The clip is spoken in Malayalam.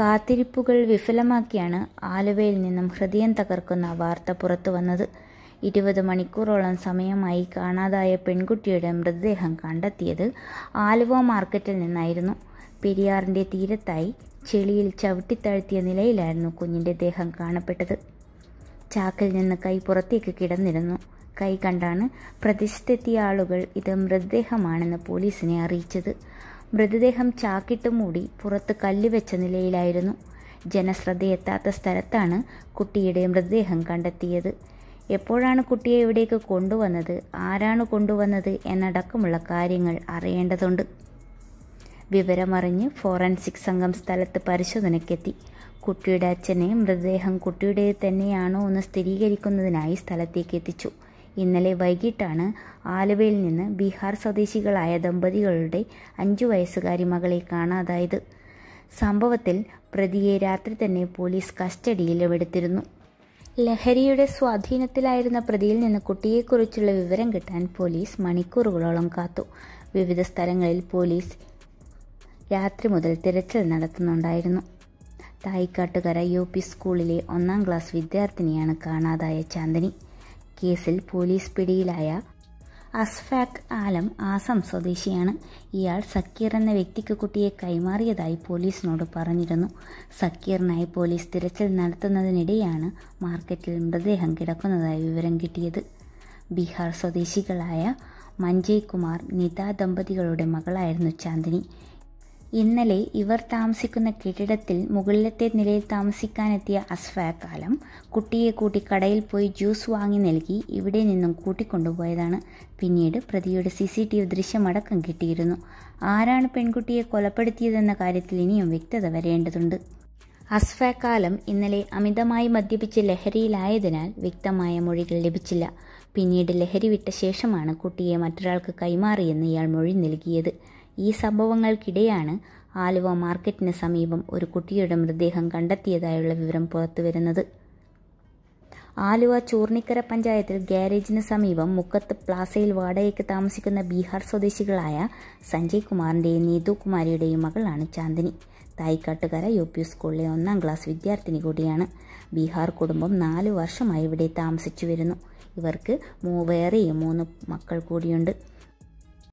കാത്തിരിപ്പുകൾ വിഫലമാക്കിയാണ് ആലുവയിൽ നിന്നും ഹൃദയം തകർക്കുന്ന വാർത്ത പുറത്തു വന്നത് ഇരുപത് മണിക്കൂറോളം സമയമായി കാണാതായ പെൺകുട്ടിയുടെ മൃതദേഹം കണ്ടെത്തിയത് ആലുവ മാർക്കറ്റിൽ നിന്നായിരുന്നു പെരിയാറിൻ്റെ തീരത്തായി ചെളിയിൽ ചവിട്ടിത്താഴ്ത്തിയ നിലയിലായിരുന്നു കുഞ്ഞിൻ്റെ ദേഹം കാണപ്പെട്ടത് ചാക്കിൽ നിന്ന് കൈ പുറത്തേക്ക് കിടന്നിരുന്നു കൈ കണ്ടാണ് പ്രദേശത്തെത്തിയ ആളുകൾ ഇത് മൃതദേഹമാണെന്ന് പോലീസിനെ അറിയിച്ചത് മൃതദേഹം ചാക്കിട്ട് മൂടി പുറത്ത് കല്ല് വെച്ച നിലയിലായിരുന്നു ജനശ്രദ്ധയെത്താത്ത സ്ഥലത്താണ് കുട്ടിയുടെ മൃതദേഹം കണ്ടെത്തിയത് എപ്പോഴാണ് കുട്ടിയെ ഇവിടേക്ക് കൊണ്ടുവന്നത് ആരാണ് കൊണ്ടുവന്നത് എന്നടക്കമുള്ള കാര്യങ്ങൾ അറിയേണ്ടതുണ്ട് വിവരമറിഞ്ഞ് ഫോറൻസിക് സംഘം സ്ഥലത്ത് പരിശോധനയ്ക്കെത്തി കുട്ടിയുടെ അച്ഛനെ മൃതദേഹം കുട്ടിയുടേത് തന്നെയാണോ എന്ന് സ്ഥിരീകരിക്കുന്നതിനായി സ്ഥലത്തേക്ക് എത്തിച്ചു ഇന്നലെ വൈകിട്ടാണ് ആലുവയിൽ നിന്ന് ബീഹാർ സ്വദേശികളായ ദമ്പതികളുടെ അഞ്ചു വയസ്സുകാരി മകളെ കാണാതായത് സംഭവത്തിൽ പ്രതിയെ രാത്രി തന്നെ പോലീസ് എടുത്തിരുന്നു ലഹരിയുടെ സ്വാധീനത്തിലായിരുന്ന പ്രതിയിൽ നിന്ന് കുട്ടിയെക്കുറിച്ചുള്ള വിവരം കിട്ടാൻ പോലീസ് മണിക്കൂറുകളോളം കാത്തു വിവിധ സ്ഥലങ്ങളിൽ പോലീസ് രാത്രി മുതൽ തിരച്ചിൽ നടത്തുന്നുണ്ടായിരുന്നു തായിക്കാട്ടുകര യു പി സ്കൂളിലെ ഒന്നാം ക്ലാസ് വിദ്യാർത്ഥിനിയാണ് കാണാതായ ചാന്ദിനി കേസിൽ പോലീസ് പിടിയിലായ അസ്ഫാഖ് ആലം ആസം സ്വദേശിയാണ് ഇയാൾ സക്കീർ എന്ന വ്യക്തിക്ക് കുട്ടിയെ കൈമാറിയതായി പോലീസിനോട് പറഞ്ഞിരുന്നു സക്കീറിനായി പോലീസ് തിരച്ചിൽ നടത്തുന്നതിനിടെയാണ് മാർക്കറ്റിൽ മൃതദേഹം കിടക്കുന്നതായി വിവരം കിട്ടിയത് ബീഹാർ സ്വദേശികളായ മഞ്ജയ് കുമാർ നിത ദമ്പതികളുടെ മകളായിരുന്നു ചാന്ദിനി ഇന്നലെ ഇവർ താമസിക്കുന്ന കെട്ടിടത്തിൽ മുകളിലത്തെ നിലയിൽ താമസിക്കാനെത്തിയ അസ്ഫാക്കാലം കുട്ടിയെ കൂട്ടി കടയിൽ പോയി ജ്യൂസ് വാങ്ങി നൽകി ഇവിടെ നിന്നും കൂട്ടിക്കൊണ്ടുപോയതാണ് പിന്നീട് പ്രതിയുടെ സി സി ടി വി ദൃശ്യമടക്കം കിട്ടിയിരുന്നു ആരാണ് പെൺകുട്ടിയെ കൊലപ്പെടുത്തിയതെന്ന കാര്യത്തിൽ ഇനിയും വ്യക്തത വരേണ്ടതുണ്ട് അസ്ഫാക്കാലം ഇന്നലെ അമിതമായി മദ്യപിച്ച് ലഹരിയിലായതിനാൽ വ്യക്തമായ മൊഴികൾ ലഭിച്ചില്ല പിന്നീട് ലഹരി വിട്ട ശേഷമാണ് കുട്ടിയെ മറ്റൊരാൾക്ക് കൈമാറിയെന്ന് ഇയാൾ മൊഴി നൽകിയത് ഈ സംഭവങ്ങൾക്കിടെയാണ് ആലുവ മാർക്കറ്റിന് സമീപം ഒരു കുട്ടിയുടെ മൃതദേഹം കണ്ടെത്തിയതായുള്ള വിവരം പുറത്തുവരുന്നത് ആലുവ ചൂർണിക്കര പഞ്ചായത്തിൽ ഗ്യാരേജിന് സമീപം മുക്കത്ത് പ്ലാസയിൽ വാടകയ്ക്ക് താമസിക്കുന്ന ബീഹാർ സ്വദേശികളായ സഞ്ജയ് നീതു നീതുകുമാരിയുടെയും മകളാണ് ചാന്ദിനി തായിക്കാട്ടുകര യു പി സ്കൂളിലെ ഒന്നാം ക്ലാസ് വിദ്യാർത്ഥിനി കൂടിയാണ് ബീഹാർ കുടുംബം നാലു വർഷമായി ഇവിടെ താമസിച്ചു വരുന്നു ഇവർക്ക് മൂവേറെയും മൂന്ന് മക്കൾ കൂടിയുണ്ട്